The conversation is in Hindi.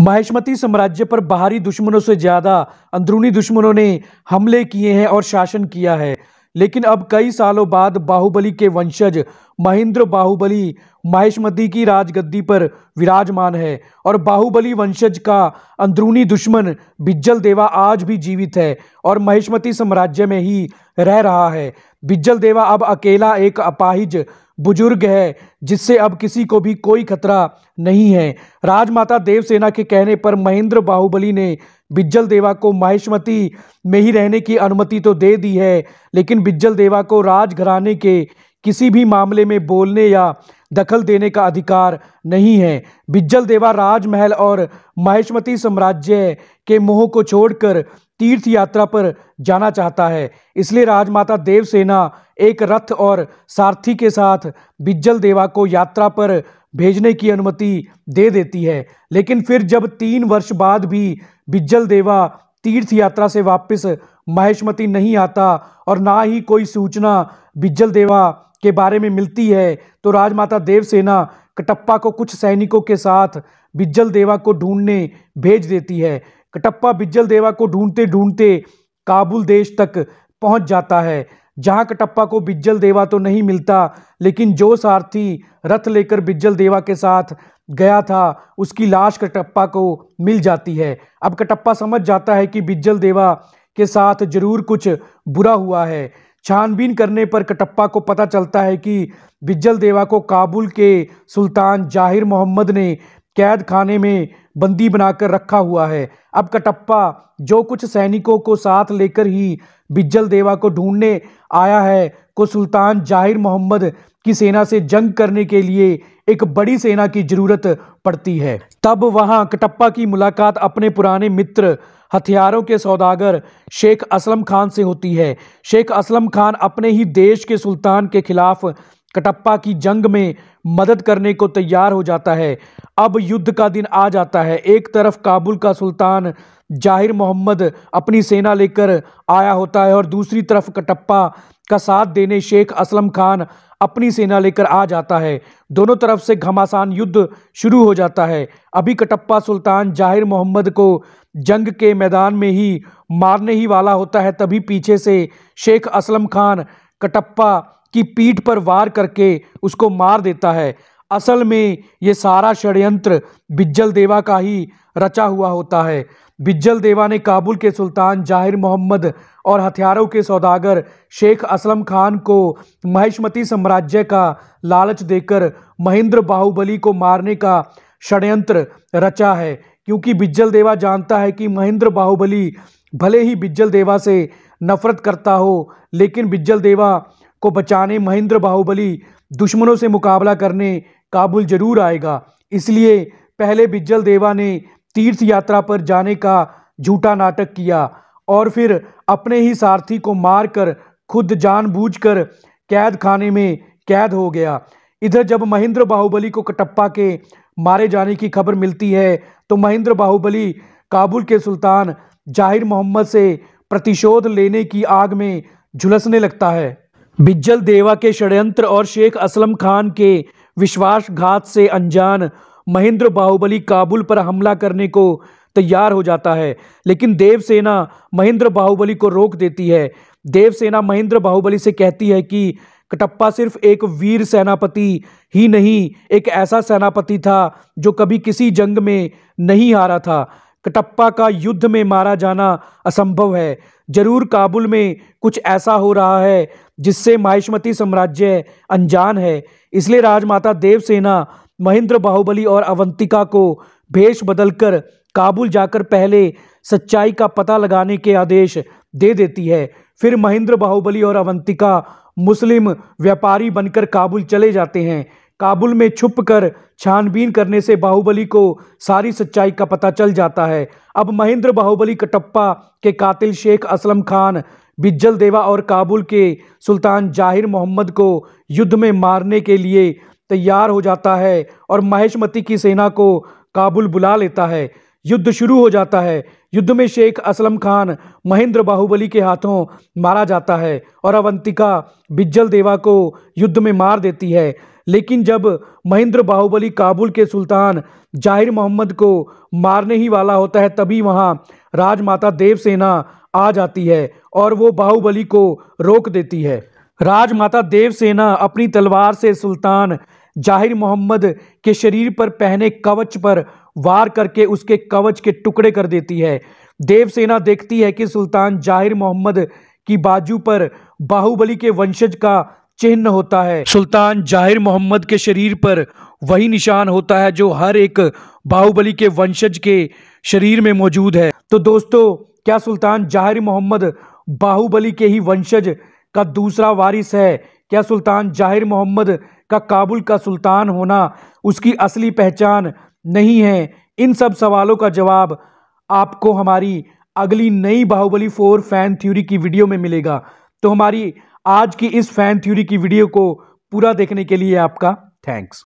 महेशमती साम्राज्य पर बाहरी दुश्मनों से ज़्यादा अंदरूनी दुश्मनों ने हमले किए हैं और शासन किया है लेकिन अब कई सालों बाद बाहुबली के वंशज महेंद्र बाहुबली महेशमती की राजगद्दी पर विराजमान है और बाहुबली वंशज का अंदरूनी दुश्मन बिज्जल देवा आज भी जीवित है और महेशमती साम्राज्य में ही रह रहा है बिज्जल देवा अब अकेला एक अपाहिज बुजुर्ग है जिससे अब किसी को भी कोई खतरा नहीं है राजमाता देवसेना के कहने पर महेंद्र बाहुबली ने बिज्जल देवा को माहिष्मती में ही रहने की अनुमति तो दे दी है लेकिन बिज्जल देवा को राजघराने के किसी भी मामले में बोलने या दखल देने का अधिकार नहीं है बिज्जल देवा राजमहल और माहिष्मती साम्राज्य के मोह को छोड़कर तीर्थ यात्रा पर जाना चाहता है इसलिए राजमाता देवसेना एक रथ और सारथी के साथ बिज्जल देवा को यात्रा पर भेजने की अनुमति दे देती है लेकिन फिर जब तीन वर्ष बाद भी बिज्जल देवा तीर्थ यात्रा से वापस महेशमती नहीं आता और ना ही कोई सूचना बिज्जल देवा के बारे में मिलती है तो राजमाता देवसेना कटप्पा को कुछ सैनिकों के साथ बिज्जल देवा को ढूंढने भेज देती है कटप्पा बिज्जल देवा को ढूंढते ढूंढते काबुल देश तक पहुंच जाता है जहाँ कटप्पा को बिज्जल देवा तो नहीं मिलता लेकिन जो सारथी रथ लेकर बिज्जल देवा के साथ गया था उसकी लाश कटप्पा को मिल जाती है अब कटप्पा समझ जाता है कि बिज्जल देवा के साथ जरूर कुछ बुरा हुआ है छानबीन करने पर कटप्पा को पता चलता है कि बिज्जल देवा को काबुल के सुल्तान जाहिर मोहम्मद ने कैद खाने में बंदी बनाकर रखा हुआ है अब कटप्पा जो कुछ सैनिकों को साथ लेकर ही बिजल देवा को ढूंढने आया है को सुल्तान जाहिर मोहम्मद की सेना से जंग करने के लिए एक बड़ी सेना की जरूरत पड़ती है तब वहां कटप्पा की मुलाकात अपने पुराने मित्र हथियारों के सौदागर शेख असलम खान से होती है शेख असलम खान अपने ही देश के सुल्तान के खिलाफ कटप्पा की जंग में मदद करने को तैयार हो जाता है अब युद्ध का दिन आ जाता है एक तरफ काबुल का सुल्तान जाहिर मोहम्मद अपनी सेना लेकर आया होता है और दूसरी तरफ कटप्पा का साथ देने शेख असलम खान अपनी सेना लेकर आ जाता है दोनों तरफ से घमासान युद्ध शुरू हो जाता है अभी कटप्पा सुल्तान जाहिर मोहम्मद को जंग के मैदान में ही मारने ही वाला होता है तभी पीछे से शेख असलम खान कटप्पा की पीठ पर वार करके उसको मार देता है असल में ये सारा षड्यंत्र बिज्जल देवा का ही रचा हुआ होता है बिज्जल देवा ने काबुल के सुल्तान जाहिर मोहम्मद और हथियारों के सौदागर शेख असलम खान को महिष्मती साम्राज्य का लालच देकर महेंद्र बाहुबली को मारने का षड्यंत्र रचा है क्योंकि बिज्जल देवा जानता है कि महेंद्र बाहुबली भले ही बिज्जल देवा से नफरत करता हो लेकिन बिज्जल देवा को बचाने महेंद्र बाहुबली दुश्मनों से मुकाबला करने काबुल जरूर आएगा इसलिए पहले बिज्जल देवा ने तीर्थ यात्रा पर जाने का झूठा नाटक किया और फिर अपने ही सारथी को मारकर खुद जानबूझकर कैद खाने में कैद हो गया इधर जब महेंद्र बाहुबली को कटप्पा के मारे जाने की खबर मिलती है तो महेंद्र बाहुबली काबुल के सुल्तान जाहिर मोहम्मद से प्रतिशोध लेने की आग में झुलसने लगता है बिज्जल देवा के षड्यंत्र और शेख असलम खान के विश्वासघात से अनजान महेंद्र बाहुबली काबुल पर हमला करने को तैयार हो जाता है लेकिन देवसेना महेंद्र बाहुबली को रोक देती है देवसेना महेंद्र बाहुबली से कहती है कि कटप्पा सिर्फ एक वीर सेनापति ही नहीं एक ऐसा सेनापति था जो कभी किसी जंग में नहीं हारा था कटप्पा का युद्ध में मारा जाना असंभव है जरूर काबुल में कुछ ऐसा हो रहा है जिससे माहिष्मती साम्राज्य अनजान है इसलिए राजमाता देवसेना महेंद्र बाहुबली और अवंतिका को भेष बदलकर काबुल जाकर पहले सच्चाई का पता लगाने के आदेश दे देती है फिर महेंद्र बाहुबली और अवंतिका मुस्लिम व्यापारी बनकर काबुल चले जाते हैं काबुल में छुप कर छानबीन करने से बाहुबली को सारी सच्चाई का पता चल जाता है अब महेंद्र बाहुबली कटप्पा के कातिल शेख असलम खान बिज्जल देवा और काबुल के सुल्तान जाहिर मोहम्मद को युद्ध में मारने के लिए तैयार हो जाता है और महेशमती की सेना को काबुल बुला लेता है युद्ध शुरू हो जाता है युद्ध में शेख असलम खान महेंद्र बाहुबली के हाथों मारा जाता है और अवंतिका बिज्जल देवा को युद्ध में मार देती है लेकिन जब महेंद्र बाहुबली काबुल के सुल्तान जाहिर मोहम्मद को मारने ही वाला होता है तभी वहाँ राजमाता देवसेना आ जाती है और वो बाहुबली को रोक देती है राजमाता देवसेना अपनी तलवार से सुल्तान जाहिर मोहम्मद के शरीर पर पहने कवच पर वार करके उसके कवच के टुकड़े कर देती है देवसेना देखती है कि सुल्तान जाहिर मोहम्मद की बाजू पर बाहुबली के वंशज का चिन्ह होता है सुल्तान जाहिर मोहम्मद के शरीर पर वही निशान होता है जो हर एक बाहुबली के वंशज के शरीर में मौजूद है तो दोस्तों क्या सुल्तान जाहिर मोहम्मद बाहुबली के ही वंशज का दूसरा वारिस है क्या सुल्तान जाहिर मोहम्मद का काबुल का सुल्तान होना उसकी असली पहचान नहीं है इन सब सवालों का जवाब आपको हमारी अगली नई बाहुबली फोर फैन थ्योरी की वीडियो में मिलेगा तो हमारी आज की इस फैन थ्योरी की वीडियो को पूरा देखने के लिए आपका थैंक्स